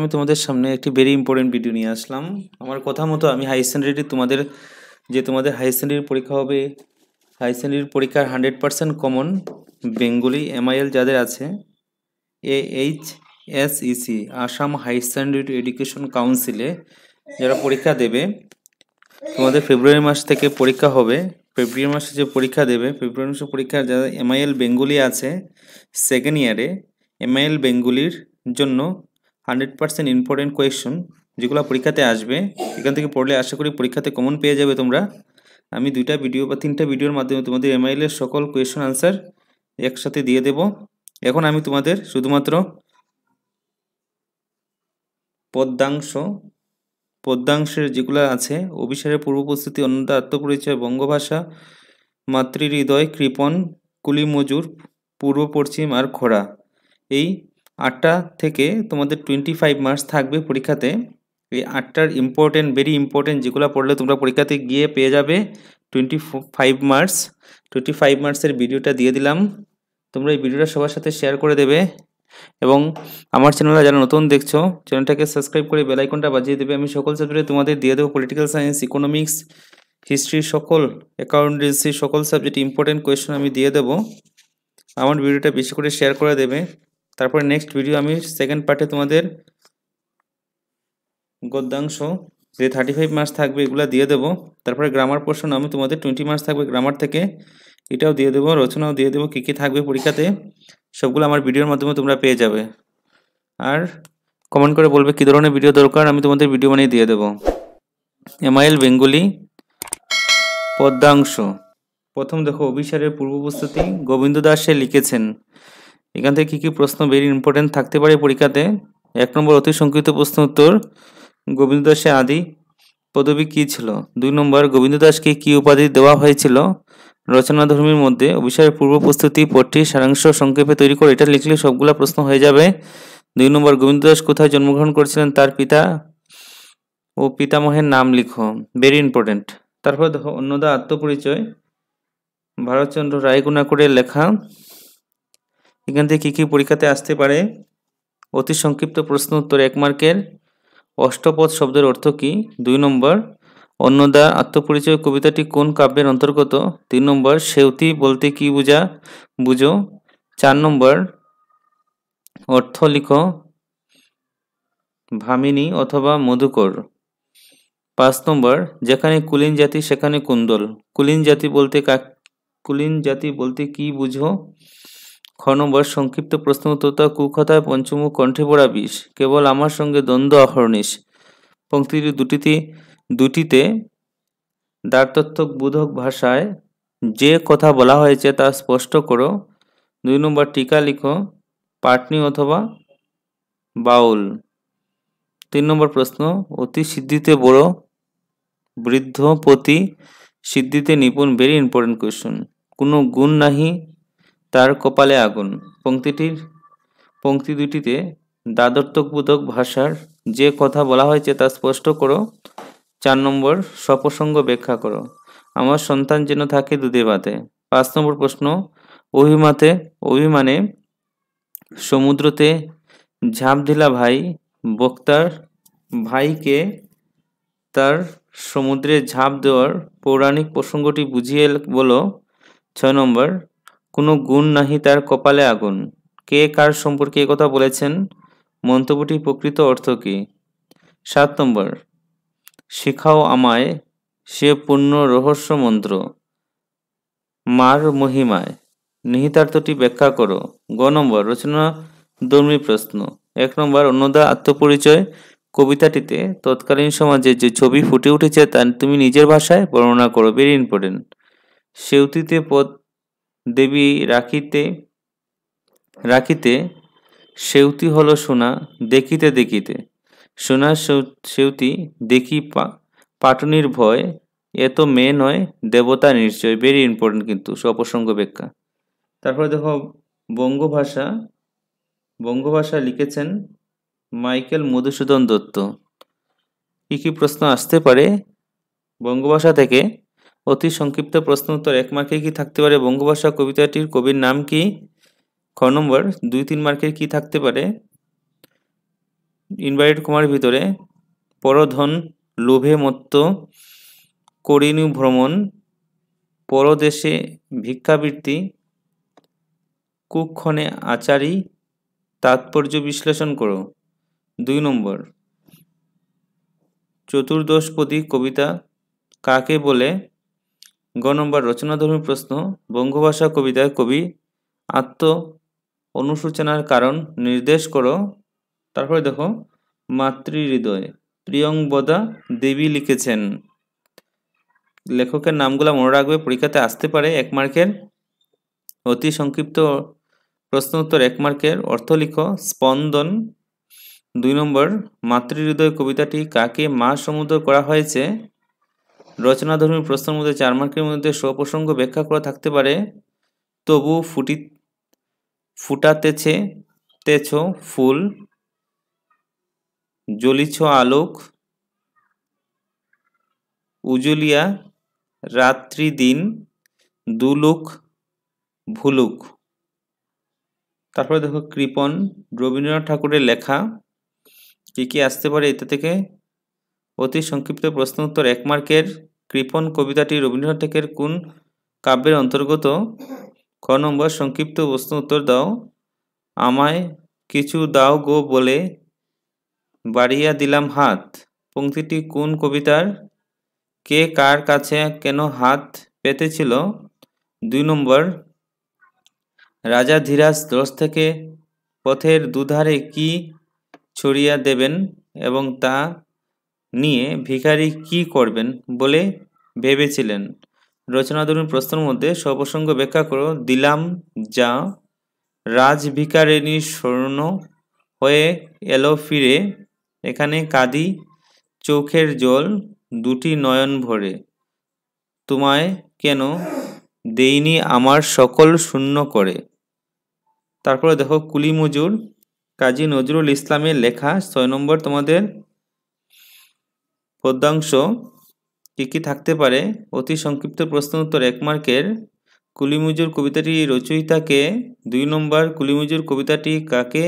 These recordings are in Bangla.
আমি তোমাদের সামনে একটি ভেরি ইম্পর্টেন্ট ভিডিও নিয়ে আসলাম আমার কথা মতো আমি হাই স্ট্যান্ডার্ডে তোমাদের যে তোমাদের হাই স্ট্যান্ডার্ড পরীক্ষা হবে হাই স্ট্যান্ডার্ড পরীক্ষার hundred percent common Bengali MIL যাদের আছে e A H S E C Assam high standard education কাউন্সিলে যারা পরীক্ষা দেবে তোমাদের ফেব্রুয়ারি মাস থেকে পরীক্ষা হবে ফেব্রুয়ারি মাসে যে পরীক্ষা দেবে ফেব্রুয়ারি মাসে পরীক্ষা যারা এমআইএল বেঙ্গলি আছে সেকেন্ড ইয়ারে এমআইএল বেঙ্গলির জন্য হান্ড্রেড পার্সেন্ট ইম্পর্টেন্ট কোয়েশন যেগুলো পরীক্ষাতে আসবে এখান থেকে পড়লে আশা করি পরীক্ষাতে কমন পেয়ে যাবে তোমরা আমি দুইটা ভিডিও বা তিনটা ভিডিওর মাধ্যমে তোমাদের এমআইএলের সকল কোয়েশন আনসার একসাথে দিয়ে দেব এখন আমি তোমাদের শুধুমাত্র পদ্মাংশ পদ্মাংশের যেগুলো আছে অভিসারের পূর্ব প্রস্তুতি অন্যতা আত্মপরিচয় বঙ্গভাষা মাতৃহৃদয় কৃপণ কুলি মজুর পূর্ব পশ্চিম আর খরা এই আটটা থেকে তোমাদের টোয়েন্টি ফাইভ মার্কস থাকবে পরীক্ষাতে এই আটটার ইম্পর্টেন্ট ভেরি ইম্পর্টেন্ট যেগুলো পড়লে তোমরা পরীক্ষাতে গিয়ে পেয়ে যাবে twenty five marks twenty five মার্কসের ভিডিওটা দিয়ে দিলাম তোমরা এই ভিডিওটা সবার সাথে শেয়ার করে দেবে এবং আমার চ্যানেলটা যারা নতুন দেখছো চ্যানেলটাকে সাবস্ক্রাইব করে বেলাইকনটা বাজিয়ে দেবে আমি সকল সাবজেক্টে তোমাদের দিয়ে দেবো পলিটিক্যাল সায়েন্স ইকোনমিক্স হিস্ট্রি সকল অ্যাকাউন্টেন্সি সকল সাবজেক্ট ইম্পর্টেন্ট কোয়েশন আমি দিয়ে দেবো আমার ভিডিওটা বেশি করে শেয়ার করে দেবে তারপরে নেক্সট ভিডিও আমি সেকেন্ড পার্টে তোমাদের গদ্যাংশ যে থার্টি ফাইভ মার্কস থাকবে এগুলো দিয়ে দেবো তারপরে গ্রামার পোর্শন আমি তোমাদের টোয়েন্টি মার্কস থাকবে গ্রামার থেকে এটাও দিয়ে দেবো রচনাও দিয়ে দেবো কী কী থাকবে পরীক্ষাতে সবগুলো আমার ভিডিওর মাধ্যমে তোমরা পেয়ে যাবে আর কমেন্ট করে বলবে কী ধরনের ভিডিও দরকার আমি তোমাদের ভিডিও বানিয়ে দিয়ে দেবো এমআইএল বেঙ্গলি পদ্মাংশ প্রথম দেখো অভিসারের পূর্ব প্রস্তুতি গোবিন্দ দাস লিখেছেন এখান থেকে কী কী প্রশ্ন ভেরি ইম্পর্টেন্ট থাকতে পারে পরীক্ষাতে এক নম্বর অতি সংক্ষিপ্ত প্রশ্ন উত্তর গোবিন্দ দাসে আদি পদবী কী ছিল দুই নম্বর গোবিন্দ দাসকে কী উপাধি দেওয়া হয়েছিল রচনাধর্মীর মধ্যে বিষয়ের পূর্ব প্রস্তুতি পট্টি সারাংশ সংক্ষেপে তৈরি করে এটা লিখলে সবগুলা প্রশ্ন হয়ে যাবে দুই নম্বর গোবিন্দ দাস কোথায় জন্মগ্রহণ করেছিলেন তার পিতা ও পিতামহের নাম লিখো ভেরি ইম্পর্টেন্ট তারপর অন্নদা আত্মপরিচয় ভারতচন্দ্র রায়গুণা করে লেখা এখান থেকে কী কী পরীক্ষাতে আসতে পারে অতি সংক্ষিপ্ত প্রশ্ন উত্তর এক মার্কের অষ্টপদ শব্দের অর্থ কী দুই নম্বর অন্নদা আত্মপরিচয় কবিতাটি কোন কাব্যের অন্তর্গত তিন নম্বর সেউতি বলতে কি বুঝা বুঝো চার নম্বর অর্থ লিখ ভামিনী অথবা মধুকর পাঁচ নম্বর যেখানে কুলিন জাতি সেখানে কুন্দল কুলিন জাতি বলতে কা কুলিন জাতি বলতে কি বুঝো খ নম্বর সংক্ষিপ্ত প্রশ্ন উত্তরতা কুকথায় পঞ্চমুখ কণ্ঠে পড়া বিষ কেবল আমার সঙ্গে দ্বন্দ্ব অহর্নিশ পঙ্ক্তিটি দুটিতে দুটিতে দ্বারতত্ত্বক বোধক ভাষায় যে কথা বলা হয়েছে তা স্পষ্ট করো দুই নম্বর টিকা লিখো পাটনি অথবা বাউল তিন নম্বর প্রশ্ন অতি সিদ্ধিতে বড় বৃদ্ধ প্রতি সিদ্ধিতে নিপুণ ভেরি ইম্পর্টেন্ট কোয়েশন কোনো গুণ নাহি তার কপালে আগুন পঙ্ক্তিটির পঙ্ক্তি দুটিতে দ্বাদর্থকবোধক ভাষার যে কথা বলা হয়েছে তা স্পষ্ট করো চার নম্বর সপ্রসঙ্গ ব্যাখ্যা করো আমার সন্তান যেন থাকে দুধে ভাতে পাঁচ নম্বর প্রশ্ন অভিমাতে অভিমানে সমুদ্রতে ঝাঁপ দিলা ভাই বক্তার ভাইকে তার সমুদ্রে ঝাঁপ দেওয়ার পৌরাণিক প্রসঙ্গটি বুঝিয়ে বলো ছয় নম্বর কোনো গুণ নাহি তার কপালে আগুন কে কার সম্পর্কে কথা বলেছেন মন্তব্যটি প্রকৃত অর্থ কী সাত নম্বর শিখাও আমায় সে পূর্ণ রহস্য মন্ত্র মার মহিমায় নিহিতার্থটি ব্যাখ্যা করো গ নম্বর রচনা ধর্মী প্রশ্ন এক নম্বর অন্নদা আত্মপরিচয় কবিতাটিতে তৎকালীন সমাজে যে ছবি ফুটে উঠেছে তা তুমি নিজের ভাষায় বর্ণনা করো বেরিয়ে পড়েন সেউতিতে পদ দেবী রাখিতে রাখিতে সেউতি হল সোনা দেখিতে দেখিতে সোনার সেউতি দেখি পা পাটনির ভয় এত মেয়ে নয় দেবতা নিশ্চয় ভেরি ইম্পর্টেন্ট কিন্তু অপসঙ্গ ব্যাখ্যা তারপরে দেখো বঙ্গভাষা বঙ্গভাষা লিখেছেন মাইকেল মধুসূদন দত্ত কী কী প্রশ্ন আসতে পারে বঙ্গভাষা থেকে অতি সংক্ষিপ্ত প্রশ্ন উত্তর এক মার্কে কি থাকতে পারে বঙ্গভাষা কবিতাটির কবির নাম কি খ নম্বর দুই তিন মার্কে কি থাকতে পারে ইনভাইট কুমার ভিতরে পরধন লোভে মত্ত করিনু ভ্রমণ পরদেশে ভিক্ষাবৃত্তি কুক্ষণে আচারি তাৎপর্য বিশ্লেষণ করো দুই নম্বর চতুর্দশপদী কবিতা কাকে বলে গ নম্বর রচনাধর্মী প্রশ্ন বঙ্গভাষা কবিতায় কবি আত্ম অনুসূচনার কারণ নির্দেশ করো তারপরে দেখো মাতৃ হৃদয় প্রিয়ংবদা দেবী লিখেছেন লেখকের নামগুলো মনে রাখবে পরীক্ষাতে আসতে পারে এক মার্কের অতি সংক্ষিপ্ত প্রশ্ন উত্তর এক মার্কের অর্থ লিখো স্পন্দন দুই নম্বর মাতৃহৃদয় কবিতাটি কাকে মা সমুদ্র করা হয়েছে রচনাধর্মী প্রশ্নের মধ্যে চার মার্কের মধ্যে স্বপ্রসঙ্গ ব্যাখ্যা করা থাকতে পারে তবু ফুটি ফুটাতেছে তেছ ফুল জ্বলিছ আলোক উজলিয়া রাত্রি দিন দুলুক ভুলুক তারপরে দেখো কৃপন রবীন্দ্রনাথ ঠাকুরের লেখা কি কী আসতে পারে এটা থেকে অতি সংক্ষিপ্ত প্রশ্ন উত্তর এক মার্কের কৃপণ কবিতাটি রবীন্দ্রনাথ ঠাকুরের কোন কাব্যের অন্তর্গত খ নম্বর সংক্ষিপ্ত প্রশ্ন উত্তর দাও আমায় কিছু দাও গো বলে বাড়িয়া দিলাম হাত পঙ্ক্তিটি কোন কবিতার কে কার কাছে কেন হাত পেতেছিল দুই নম্বর রাজা ধীরাজ দশ থেকে পথের দুধারে কি ছড়িয়া দেবেন এবং তা নিয়ে ভিখারি কি করবেন বলে ভেবেছিলেন রচনাধর্মী প্রশ্নের মধ্যে সপ্রসঙ্গ ব্যাখ্যা করো দিলাম যা রাজ ভিখারিণী স্বর্ণ হয়ে এলো ফিরে এখানে কাদি চোখের জল দুটি নয়ন ভরে তোমায় কেন দেইনি আমার সকল শূন্য করে তারপরে দেখো কুলি মজুর কাজী নজরুল ইসলামের লেখা ছয় নম্বর তোমাদের পদ্যাংশ কী কী থাকতে পারে অতি সংক্ষিপ্ত প্রশ্ন উত্তর এক মার্কের কুলিমুজুর কবিতাটি রচয়িতাকে দুই নম্বর কুলিমুজুর কবিতাটি কাকে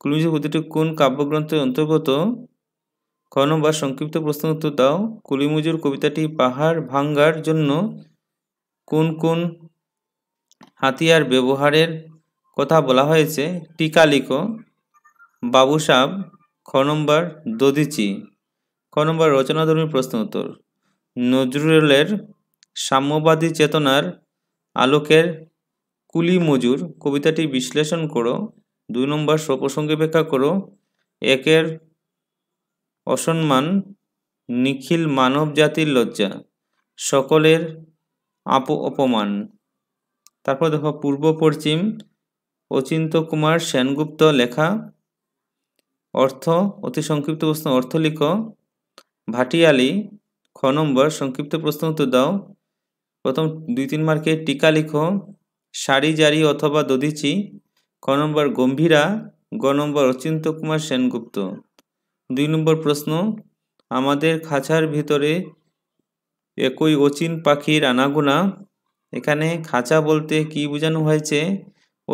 কুলিমুজুর কবিতাটি কোন কাব্যগ্রন্থের অন্তর্গত খ নম্বর সংক্ষিপ্ত প্রশ্ন উত্তর দাও কুলিমুজুর কবিতাটি পাহাড় ভাঙ্গার জন্য কোন কোন হাতিয়ার ব্যবহারের কথা বলা হয়েছে টিকালিকো বাবুসাব খ নম্বর দদিচি ক নম্বর রচনাধর্মী প্রশ্ন উত্তর নজরুলের সাম্যবাদী চেতনার আলোকের কুলি মজুর কবিতাটি বিশ্লেষণ করো দুই নম্বর প্রসঙ্গে ব্যাখ্যা করো একের অসম্মান নিখিল মানব জাতির লজ্জা সকলের আপ অপমান তারপর দেখো পূর্ব পশ্চিম অচিন্ত কুমার সেনগুপ্ত লেখা অর্থ অতি সংক্ষিপ্ত প্রশ্ন অর্থ লিখ ভাটিয়ালি খ নম্বর সংক্ষিপ্ত প্রশ্ন উত্তর দাও প্রথম দুই তিন মার্কে টিকা লিখো সারি জারি অথবা দধিচি খ নম্বর গম্ভীরা গ নম্বর অচিন্ত কুমার সেনগুপ্ত দুই নম্বর প্রশ্ন আমাদের খাঁচার ভিতরে একই অচিন পাখির আনাগোনা এখানে খাঁচা বলতে কি বোঝানো হয়েছে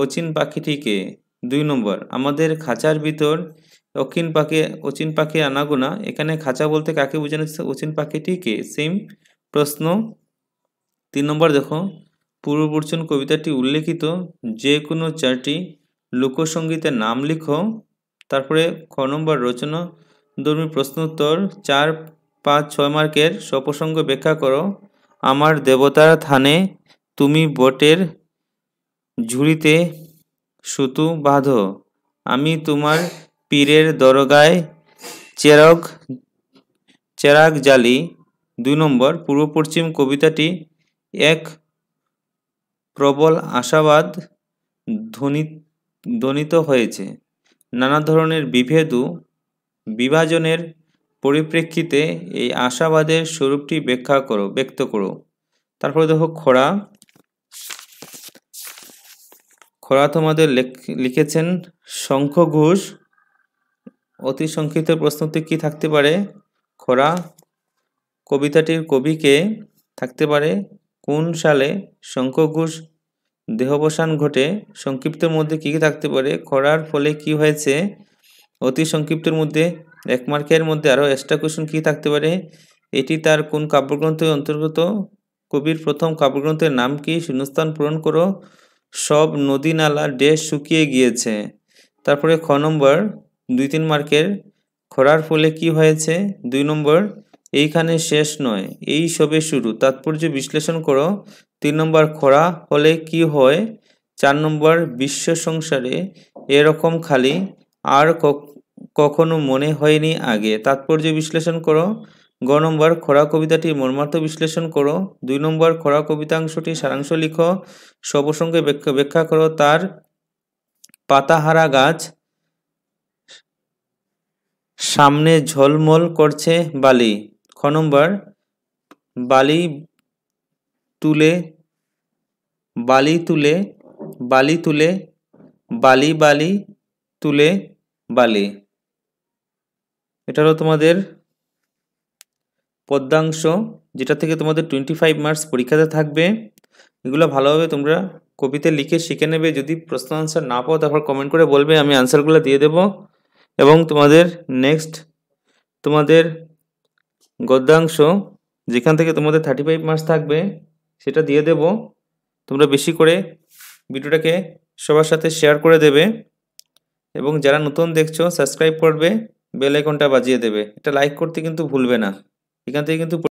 অচিন পাখিটিকে দুই নম্বর আমাদের খাঁচার ভিতর অক্ষিণ পাখি অচিন পাখি আনাগোনা এখানে খাঁচা বলতে কাকে বোঝানো হচ্ছে অচিন পাখিটি কে সেম প্রশ্ন তিন নম্বর দেখো পূর্ববর্চন কবিতাটি উল্লেখিত যে কোনো চারটি লোকসঙ্গীতের নাম লিখো তারপরে খ নম্বর রচনা ধর্মী প্রশ্ন উত্তর চার পাঁচ ছয় মার্কের সপ্রসঙ্গ ব্যাখ্যা করো আমার দেবতার থানে তুমি বটের ঝুড়িতে সুতু বাঁধো আমি তোমার পীরের দরগায় চেরক চেরাক জালি দুই নম্বর পূর্ব পশ্চিম কবিতাটি এক প্রবল আশাবাদ ধ্বনি ধ্বনিত হয়েছে নানা ধরনের বিভেদু বিভাজনের পরিপ্রেক্ষিতে এই আশাবাদের স্বরূপটি ব্যাখ্যা করো ব্যক্ত করো তারপরে দেখো খরা খরা তোমাদের লিখেছেন শঙ্খ ঘোষ অতি সংক্ষিপ্ত প্রশ্নটি কি থাকতে পারে খরা কবিতাটির কবিকে থাকতে পারে কোন সালে শঙ্খ ঘোষ দেহবসান ঘটে সংক্ষিপ্তের মধ্যে কী কী থাকতে পারে খরার ফলে কি হয়েছে অতি সংক্ষিপ্তের মধ্যে এক মার্কের মধ্যে আরও এক্সট্রা কোয়েশন কী থাকতে পারে এটি তার কোন কাব্যগ্রন্থের অন্তর্গত কবির প্রথম কাব্যগ্রন্থের নাম কি শূন্যস্থান পূরণ করো সব নদী নালা ড্রেস শুকিয়ে গিয়েছে তারপরে খ নম্বর দুই তিন মার্কের খরার ফলে কি হয়েছে দুই নম্বর এইখানে শেষ নয় এই সবে শুরু তাৎপর্য বিশ্লেষণ করো তিন নম্বর খরা হলে কি হয় চার নম্বর বিশ্ব সংসারে এরকম খালি আর কখনো মনে হয়নি আগে তাৎপর্য বিশ্লেষণ করো গ নম্বর খরা কবিতাটির মর্মার্থ বিশ্লেষণ করো দুই নম্বর খরা কবিতাংশটি সারাংশ লিখো সবসঙ্গে ব্যাখ্যা করো তার পাতাহারা গাছ সামনে ঝলমল করছে বালি খ নম্বর বালি তুলে বালি তুলে বালি তুলে বালি বালি তুলে বালি এটা তোমাদের পদ্মাংশ যেটা থেকে তোমাদের টোয়েন্টি ফাইভ মার্কস পরীক্ষাতে থাকবে এগুলো ভালোভাবে তোমরা কবিতে লিখে শিখে নেবে যদি প্রশ্ন আনসার না পাও তারপর কমেন্ট করে বলবে আমি আনসারগুলো দিয়ে দেবো এবং তোমাদের নেক্সট তোমাদের গদ্যাংশ যেখান থেকে তোমাদের থার্টি ফাইভ মার্কস থাকবে সেটা দিয়ে দেব তোমরা বেশি করে ভিডিওটাকে সবার সাথে শেয়ার করে দেবে এবং যারা নতুন দেখছো সাবস্ক্রাইব করবে বেল আইকনটা বাজিয়ে দেবে এটা লাইক করতে কিন্তু ভুলবে না এখান থেকে কিন্তু